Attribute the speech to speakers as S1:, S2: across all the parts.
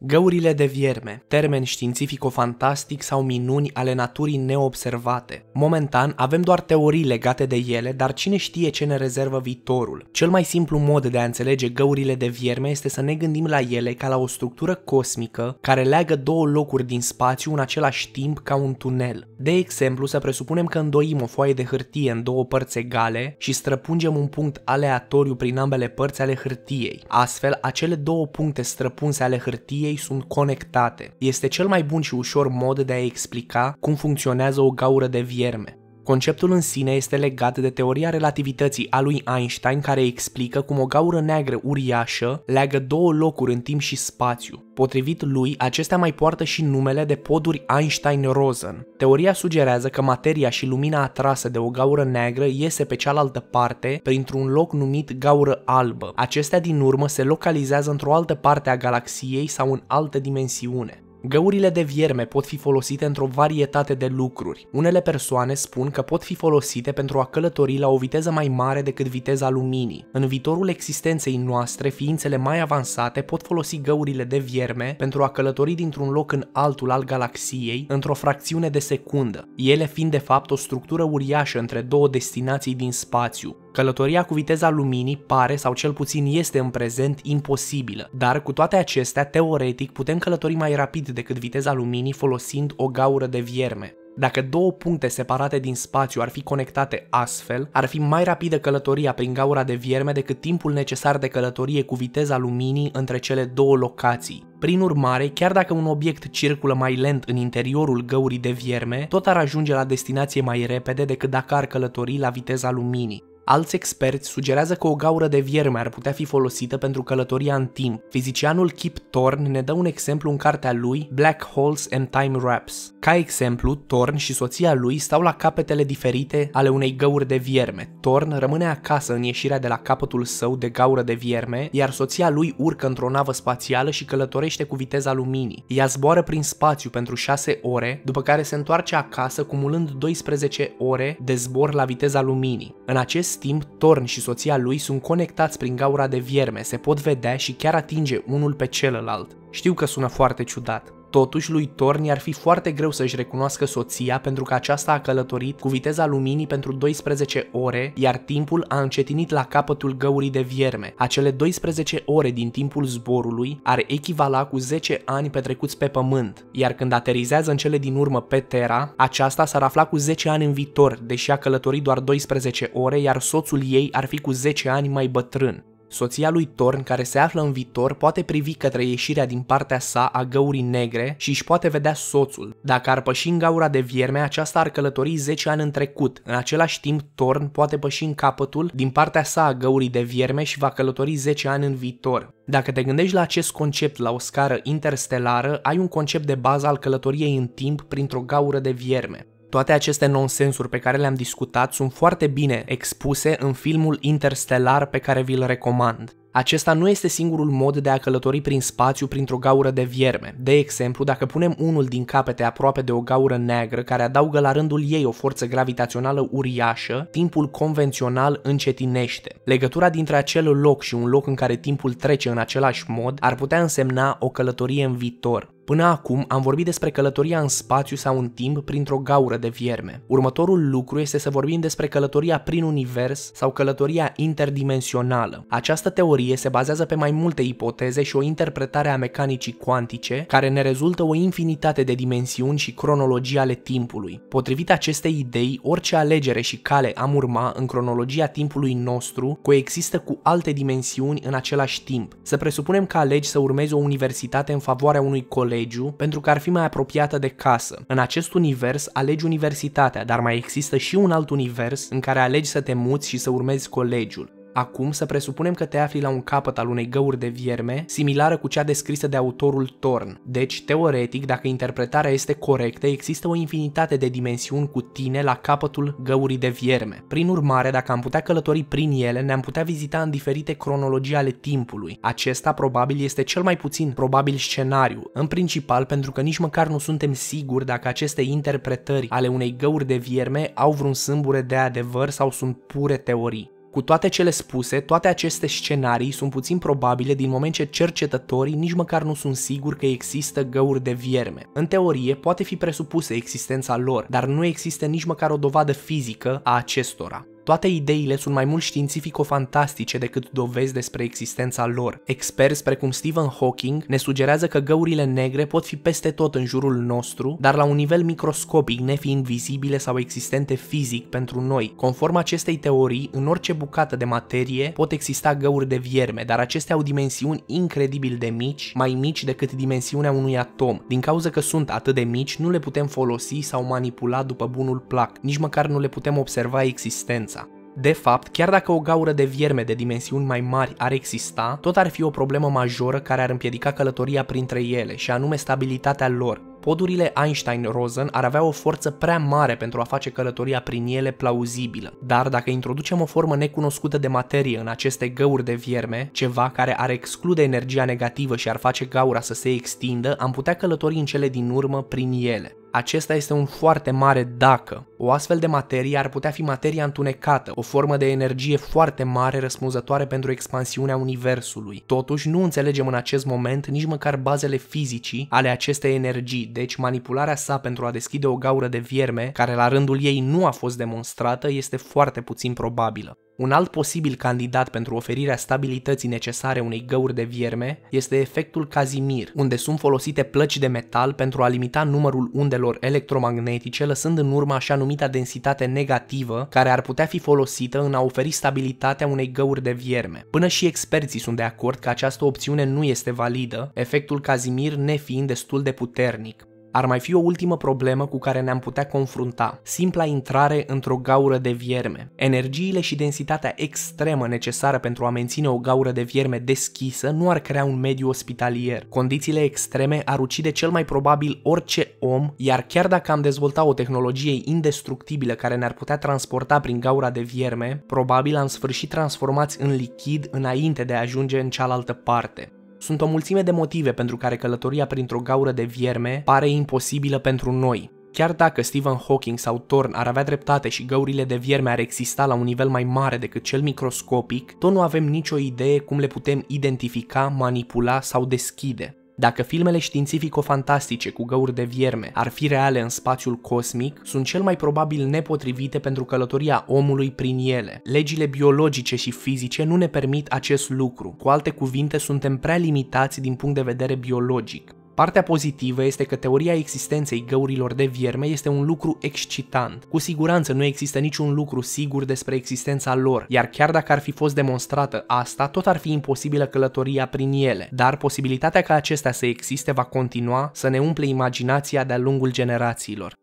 S1: Găurile de vierme, termen științifico-fantastic sau minuni ale naturii neobservate. Momentan avem doar teorii legate de ele, dar cine știe ce ne rezervă viitorul. Cel mai simplu mod de a înțelege găurile de vierme este să ne gândim la ele ca la o structură cosmică care leagă două locuri din spațiu în același timp ca un tunel. De exemplu, să presupunem că îndoim o foaie de hârtie în două părți egale și străpungem un punct aleatoriu prin ambele părți ale hârtiei. Astfel, acele două puncte străpunse ale hârtiei ei sunt conectate. Este cel mai bun și ușor mod de a explica cum funcționează o gaură de vierme. Conceptul în sine este legat de teoria relativității a lui Einstein care explică cum o gaură neagră uriașă leagă două locuri în timp și spațiu. Potrivit lui, acestea mai poartă și numele de poduri Einstein-Rosen. Teoria sugerează că materia și lumina atrasă de o gaură neagră iese pe cealaltă parte printr-un loc numit gaură albă. Acestea din urmă se localizează într-o altă parte a galaxiei sau în altă dimensiune. Găurile de vierme pot fi folosite într-o varietate de lucruri. Unele persoane spun că pot fi folosite pentru a călători la o viteză mai mare decât viteza luminii. În viitorul existenței noastre, ființele mai avansate pot folosi găurile de vierme pentru a călători dintr-un loc în altul al galaxiei într-o fracțiune de secundă, ele fiind de fapt o structură uriașă între două destinații din spațiu, Călătoria cu viteza luminii pare sau cel puțin este în prezent imposibilă, dar cu toate acestea, teoretic, putem călători mai rapid decât viteza luminii folosind o gaură de vierme. Dacă două puncte separate din spațiu ar fi conectate astfel, ar fi mai rapidă călătoria prin gaura de vierme decât timpul necesar de călătorie cu viteza luminii între cele două locații. Prin urmare, chiar dacă un obiect circulă mai lent în interiorul găurii de vierme, tot ar ajunge la destinație mai repede decât dacă ar călători la viteza luminii. Alți experți sugerează că o gaură de vierme ar putea fi folosită pentru călătoria în timp. Fizicianul Kip Thorne ne dă un exemplu în cartea lui Black Holes and Time Wraps. Ca exemplu, Thorne și soția lui stau la capetele diferite ale unei găuri de vierme. Thorne rămâne acasă în ieșirea de la capătul său de gaură de vierme, iar soția lui urcă într-o navă spațială și călătorește cu viteza luminii. Ea zboară prin spațiu pentru 6 ore, după care se întoarce acasă cumulând 12 ore de zbor la viteza luminii. În acest timp, Torn și soția lui sunt conectați prin gaura de vierme, se pot vedea și chiar atinge unul pe celălalt. Știu că sună foarte ciudat, Totuși, lui Torni ar fi foarte greu să-și recunoască soția pentru că aceasta a călătorit cu viteza luminii pentru 12 ore, iar timpul a încetinit la capătul găurii de vierme. Acele 12 ore din timpul zborului ar echivala cu 10 ani petrecuți pe pământ, iar când aterizează în cele din urmă pe Terra, aceasta s-ar afla cu 10 ani în viitor, deși a călătorit doar 12 ore, iar soțul ei ar fi cu 10 ani mai bătrân. Soția lui Torn, care se află în viitor, poate privi către ieșirea din partea sa a găurii negre și își poate vedea soțul. Dacă ar păși în gaura de vierme, aceasta ar călători 10 ani în trecut. În același timp, Torn poate păși în capătul din partea sa a găurii de vierme și va călători 10 ani în viitor. Dacă te gândești la acest concept la o scară interstelară, ai un concept de bază al călătoriei în timp printr-o gaură de vierme. Toate aceste nonsensuri pe care le-am discutat sunt foarte bine expuse în filmul Interstellar pe care vi-l recomand. Acesta nu este singurul mod de a călători prin spațiu printr-o gaură de vierme. De exemplu, dacă punem unul din capete aproape de o gaură neagră care adaugă la rândul ei o forță gravitațională uriașă, timpul convențional încetinește. Legătura dintre acel loc și un loc în care timpul trece în același mod ar putea însemna o călătorie în viitor. Până acum am vorbit despre călătoria în spațiu sau în timp printr-o gaură de vierme. Următorul lucru este să vorbim despre călătoria prin univers sau călătoria interdimensională. Această teorie se bazează pe mai multe ipoteze și o interpretare a mecanicii cuantice, care ne rezultă o infinitate de dimensiuni și cronologii ale timpului. Potrivit acestei idei, orice alegere și cale am urma în cronologia timpului nostru coexistă cu alte dimensiuni în același timp. Să presupunem că alegi să urmezi o universitate în favoarea unui coleg colegiu pentru că ar fi mai apropiată de casă. În acest univers alegi universitatea, dar mai există și un alt univers în care alegi să te muți și să urmezi colegiul. Acum să presupunem că te afli la un capăt al unei găuri de vierme, similară cu cea descrisă de autorul Torn. Deci, teoretic, dacă interpretarea este corectă, există o infinitate de dimensiuni cu tine la capătul găurii de vierme. Prin urmare, dacă am putea călători prin ele, ne-am putea vizita în diferite cronologii ale timpului. Acesta probabil este cel mai puțin probabil scenariu, în principal pentru că nici măcar nu suntem siguri dacă aceste interpretări ale unei găuri de vierme au vreun sâmbure de adevăr sau sunt pure teorii. Cu toate cele spuse, toate aceste scenarii sunt puțin probabile din moment ce cercetătorii nici măcar nu sunt siguri că există găuri de vierme. În teorie, poate fi presupusă existența lor, dar nu există nici măcar o dovadă fizică a acestora. Toate ideile sunt mai mult științifico-fantastice decât dovezi despre existența lor. Experți precum Stephen Hawking ne sugerează că găurile negre pot fi peste tot în jurul nostru, dar la un nivel microscopic, nefiind vizibile sau existente fizic pentru noi. Conform acestei teorii, în orice bucată de materie pot exista găuri de vierme, dar acestea au dimensiuni incredibil de mici, mai mici decât dimensiunea unui atom. Din cauza că sunt atât de mici, nu le putem folosi sau manipula după bunul plac, nici măcar nu le putem observa existența. De fapt, chiar dacă o gaură de vierme de dimensiuni mai mari ar exista, tot ar fi o problemă majoră care ar împiedica călătoria printre ele, și anume stabilitatea lor. Podurile Einstein-Rosen ar avea o forță prea mare pentru a face călătoria prin ele plauzibilă. Dar dacă introducem o formă necunoscută de materie în aceste găuri de vierme, ceva care ar exclude energia negativă și ar face gaura să se extindă, am putea călători în cele din urmă prin ele. Acesta este un foarte mare dacă. O astfel de materie ar putea fi materia întunecată, o formă de energie foarte mare răspunzătoare pentru expansiunea Universului. Totuși, nu înțelegem în acest moment nici măcar bazele fizicii ale acestei energii, deci manipularea sa pentru a deschide o gaură de vierme, care la rândul ei nu a fost demonstrată, este foarte puțin probabilă. Un alt posibil candidat pentru oferirea stabilității necesare unei găuri de vierme este efectul Casimir, unde sunt folosite plăci de metal pentru a limita numărul undelor electromagnetice, lăsând în urmă așa numita densitate negativă, care ar putea fi folosită în a oferi stabilitatea unei găuri de vierme. Până și experții sunt de acord că această opțiune nu este validă, efectul Casimir nefiind destul de puternic ar mai fi o ultimă problemă cu care ne-am putea confrunta, simpla intrare într-o gaură de vierme. Energiile și densitatea extremă necesară pentru a menține o gaură de vierme deschisă nu ar crea un mediu ospitalier. Condițiile extreme ar ucide cel mai probabil orice om, iar chiar dacă am dezvolta o tehnologie indestructibilă care ne-ar putea transporta prin gaura de vierme, probabil am sfârșit transformați în lichid înainte de a ajunge în cealaltă parte. Sunt o mulțime de motive pentru care călătoria printr-o gaură de vierme pare imposibilă pentru noi. Chiar dacă Stephen Hawking sau Thorne ar avea dreptate și găurile de vierme ar exista la un nivel mai mare decât cel microscopic, tot nu avem nicio idee cum le putem identifica, manipula sau deschide. Dacă filmele științifico-fantastice cu găuri de vierme ar fi reale în spațiul cosmic, sunt cel mai probabil nepotrivite pentru călătoria omului prin ele. Legile biologice și fizice nu ne permit acest lucru. Cu alte cuvinte, suntem prea limitați din punct de vedere biologic. Partea pozitivă este că teoria existenței găurilor de vierme este un lucru excitant. Cu siguranță nu există niciun lucru sigur despre existența lor, iar chiar dacă ar fi fost demonstrată asta, tot ar fi imposibilă călătoria prin ele, dar posibilitatea ca acestea să existe va continua să ne umple imaginația de-a lungul generațiilor.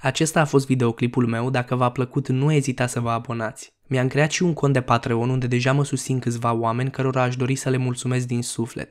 S1: Acesta a fost videoclipul meu, dacă v-a plăcut nu ezita să vă abonați. Mi-am creat și un cont de Patreon unde deja mă susțin câțiva oameni cărora aș dori să le mulțumesc din suflet.